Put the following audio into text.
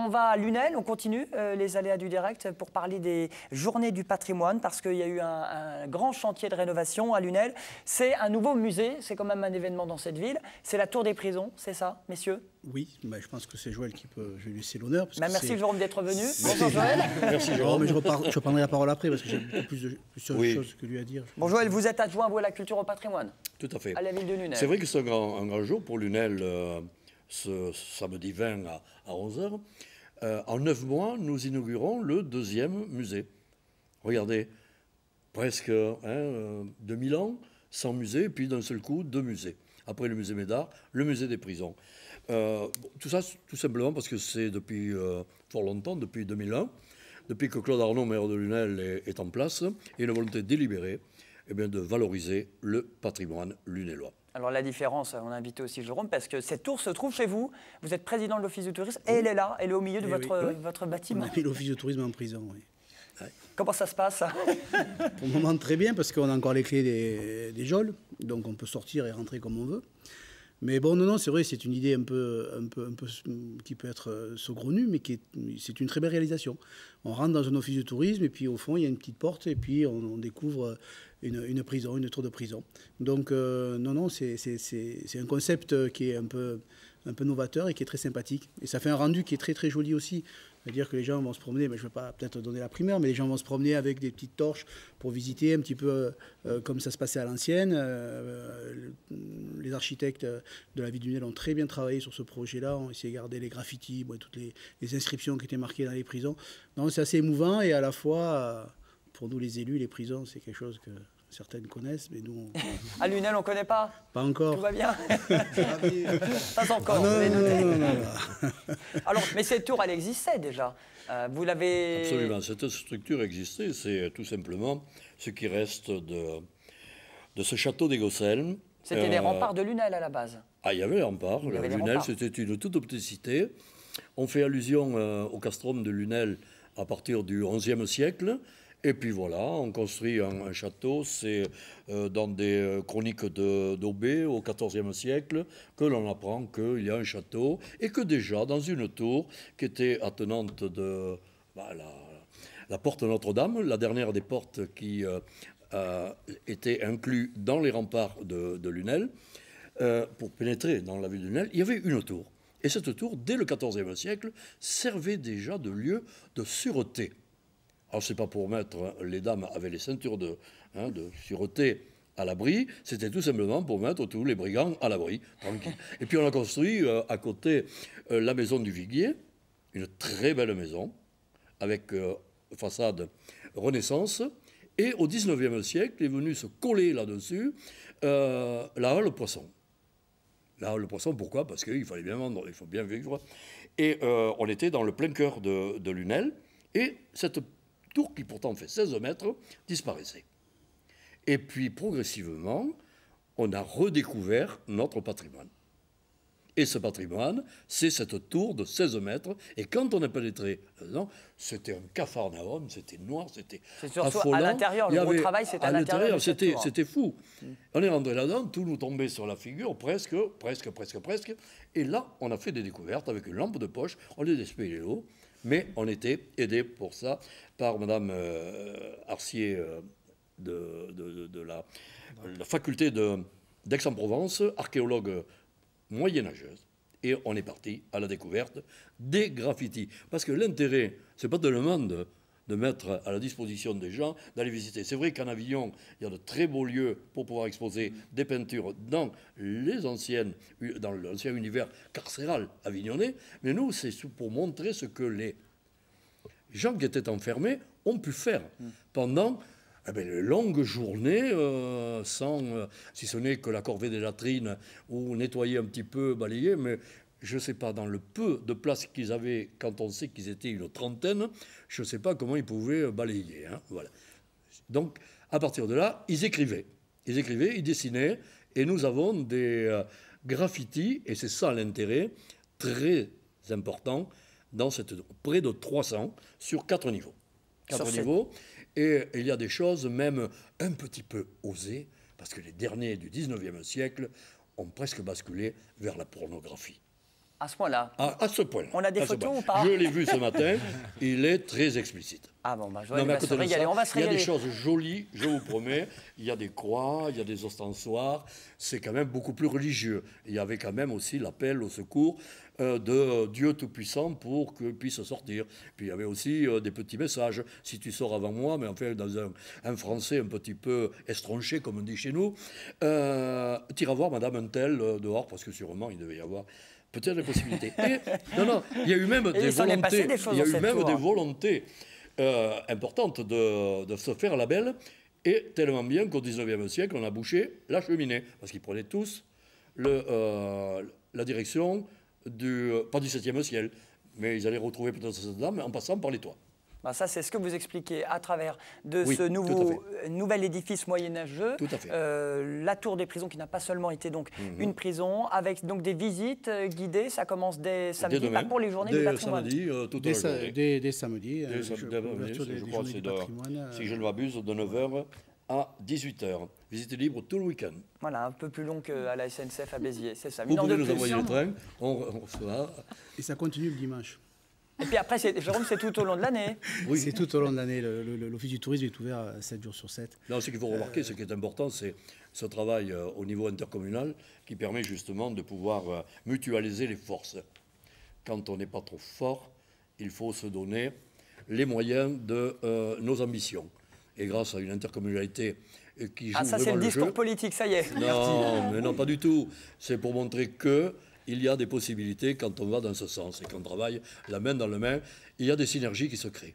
On va à Lunel, on continue euh, les aléas du direct pour parler des journées du patrimoine parce qu'il y a eu un, grand chantier de rénovation à Lunel. C'est un nouveau musée, c'est quand même un événement dans cette ville. C'est la Tour des prisons, c'est ça, messieurs Oui, bah, je pense que c'est Joël qui peut. Je lui laisser l'honneur. Bah, merci Jérôme d'être venu. Bonjour Joël. merci oh, mais je, reprendrai prendrai la parole après parce que j'ai beaucoup plus de, choses que lui à dire. Bon Joël, vous êtes adjoint vous, à la culture au patrimoine Tout à fait. À la ville de Lunel. C'est vrai que c'est un, grand, jour pour Lunel. Euh, ce samedi 20 à, 11h, euh, en neuf mois, nous inaugurons le deuxième musée. Regardez, presque hein, 2000 euh, ans sans musée, puis d'un seul coup, deux musées. Après le musée Médard, le musée des prisons. Euh, tout ça, tout simplement parce que c'est depuis fort longtemps, depuis 2001, depuis que Claude Arnaud, maire de Lunel, est, en place, et une volonté délibérée eh bien, de valoriser le patrimoine lunellois. Alors la différence, on a invité aussi Jérôme, parce que cette tour se trouve chez vous. Vous êtes président de l'Office du tourisme et elle est là, elle est au milieu de eh votre, votre bâtiment. l'Office du tourisme en prison, oui. Comment ça se passe Pour le moment, très bien, parce qu'on a encore les clés des, des geôles, donc on peut sortir et rentrer comme on veut. Mais bon, non, non, c'est vrai, c'est une idée un peu, un peu, un peu, mm, qui peut être euh, saugrenue, mais c'est une très belle réalisation. On rentre dans un office de tourisme et puis au fond, il y a une petite porte et puis on, découvre euh, une, prison, une tour de prison. Donc, euh, non, non, c'est un concept qui est un peu, un peu novateur et qui est très sympathique. Et ça fait un rendu qui est très très joli aussi. C'est-à-dire que les gens vont se promener, mais ben, je ne vais pas peut-être donner la primaire, mais les gens vont se promener avec des petites torches pour visiter un petit peu euh, euh, comme ça se passait à l'ancienne. Euh, les architectes de la ville du Nel ont très bien travaillé sur ce projet-là, ont essayé de garder les graffitis, toutes les, les, inscriptions qui étaient marquées dans les prisons. Non, c'est assez émouvant et à la fois, pour nous les élus, les prisons, c'est quelque chose que certaines connaissent, mais nous. à Lunel, on ne connaît pas Pas encore. Tout va bien Pas encore. Ah non, non, non, Alors, mais cette tour, elle existait déjà. Euh, vous l'avez. Absolument. Cette structure existait. C'est euh, tout simplement ce qui reste de, de ce château des Gosselmes. – C'était des euh, remparts de Lunel à la base. Ah, il y avait un remparts. Il Lunel, c'était une toute opticité. cité. On fait allusion au castrum de Lunel à partir du XIe siècle. Et puis voilà, on construit un, château. C'est euh, dans des euh, chroniques d'Aubé au XIVe siècle que l'on apprend qu'il y a un château et que déjà, dans une tour qui était attenante de bah, la, porte Notre-Dame, la dernière des portes qui euh, était inclue dans les remparts de, Lunel, pour pénétrer dans la ville de Lunel, il y avait une tour. Et cette tour, dès le XIVe siècle, servait déjà de lieu de sûreté. Alors, c'est pas pour mettre hein, les dames avec les ceintures de, hein, de sûreté à l'abri, c'était tout simplement pour mettre tous les brigands à l'abri, tranquille. Et puis on a construit euh, à côté euh, la maison du Viguier, une très belle maison, avec euh, façade Renaissance. Et au 19e siècle est venu se coller là-dessus la halle poisson. La halle poisson, pourquoi Parce qu'il fallait bien vendre, il faut bien vivre. Et on était dans le plein cœur de, de Lunel. Et cette tour qui pourtant fait 16 mètres disparaissait. Et puis progressivement, on a redécouvert notre patrimoine. Et ce patrimoine, c'est cette tour de 16 mètres. Et quand on a pénétré dedans, c'était un cafarnaum, c'était noir, c'était affolant. à l'intérieur, le gros travail, c'était à, l'intérieur. C'était, c'était fou. Mm. On est rentré là-dedans, tout nous tombait sur la figure, presque, presque, presque, presque. Et là, on a fait des découvertes avec une lampe de poche, on a là l'eau, mais on était aidé pour ça par Madame euh, Arcier euh, de, la, faculté d'Aix-en-Provence, archéologue moyenâgeuse. Et on est parti à la découverte des graffitis. Parce que l'intérêt, ce n'est pas de le monde de mettre à la disposition des gens d'aller visiter. C'est vrai qu'en Avignon, il y a de très beaux lieux pour pouvoir exposer des peintures dans les anciennes, dans l'ancien univers carcéral avignonnais, mais nous, c'est pour montrer ce que les gens qui étaient enfermés ont pu faire pendant une eh ben, longue journée, euh, sans, euh, si ce n'est que la corvée des latrines, ou nettoyer un petit peu, balayer, mais je ne sais pas, dans le peu de place qu'ils avaient, quand on sait qu'ils étaient une trentaine, je ne sais pas comment ils pouvaient balayer. Hein, voilà. Donc, à partir de là, ils écrivaient. Ils écrivaient, ils dessinaient, et nous avons des euh, graffitis, et c'est ça l'intérêt, très important, dans cette, près de 300 sur quatre niveaux. Quatre niveaux. Et, il y a des choses même un petit peu osées, parce que les derniers du 19e siècle ont presque basculé vers la pornographie. À ce point-là à, ce point-là. On a des photos ou pas Je l'ai vu ce matin, il est très explicite. Ah bon, bah, non, mais on va se régaler. Il y a des choses jolies, je vous promets. Il y a des croix, il y a des ostensoirs. C'est quand même beaucoup plus religieux. Il y avait quand même aussi l'appel au secours euh, de Dieu Tout-Puissant pour qu'il puisse sortir. Puis il y avait aussi euh, des petits messages. Si tu sors avant moi, mais en fait dans un, français un petit peu estronché, comme on dit chez nous, euh, tire à voir Madame Untel dehors, parce que sûrement il devait y avoir peut-être la possibilité. non, non, il y a eu même des volontés, euh, importantes de, se faire la belle et tellement bien qu'au 19e siècle, on a bouché la cheminée, parce qu'ils prenaient tous euh, la direction du, euh, pas du 7e ciel, mais ils allaient retrouver peut-être cette dame en passant par les toits. Ben, ça, c'est ce que vous expliquez à travers de ce nouveau, euh, nouvel édifice moyenâgeux, euh, la tour des prisons qui n'a pas seulement été donc mhm. une prison, avec donc des visites euh, guidées. Ça commence dès samedi, pas pour les journées du patrimoine. dès, samedi, je, crois c'est si euh, je ne m'abuse, de 9h à 18h. Visite libre tout le week-end. Voilà, un peu plus long qu'à la SNCF à Béziers, c'est ça. Vous pouvez nous envoyer le train, on, reçoit. – Et ça continue le dimanche. Et puis après, Jérôme, c'est tout au long de l'année. Oui, c'est tout au long de l'année. L'Office du tourisme est ouvert 7 jours sur 7. Non, ce qu'il faut remarquer, ce qui est important, c'est ce travail euh, au niveau intercommunal qui permet justement de pouvoir euh, mutualiser les forces. Quand on n'est pas trop fort, il faut se donner les moyens de euh, nos ambitions. Et grâce à une intercommunalité qui ah, joue Ah, ça, c'est le discours politique, ça y est. Non, mais non, pas du tout. C'est pour montrer que il y a des possibilités quand on va dans ce sens et qu'on travaille la main dans la main, il y a des synergies qui se créent.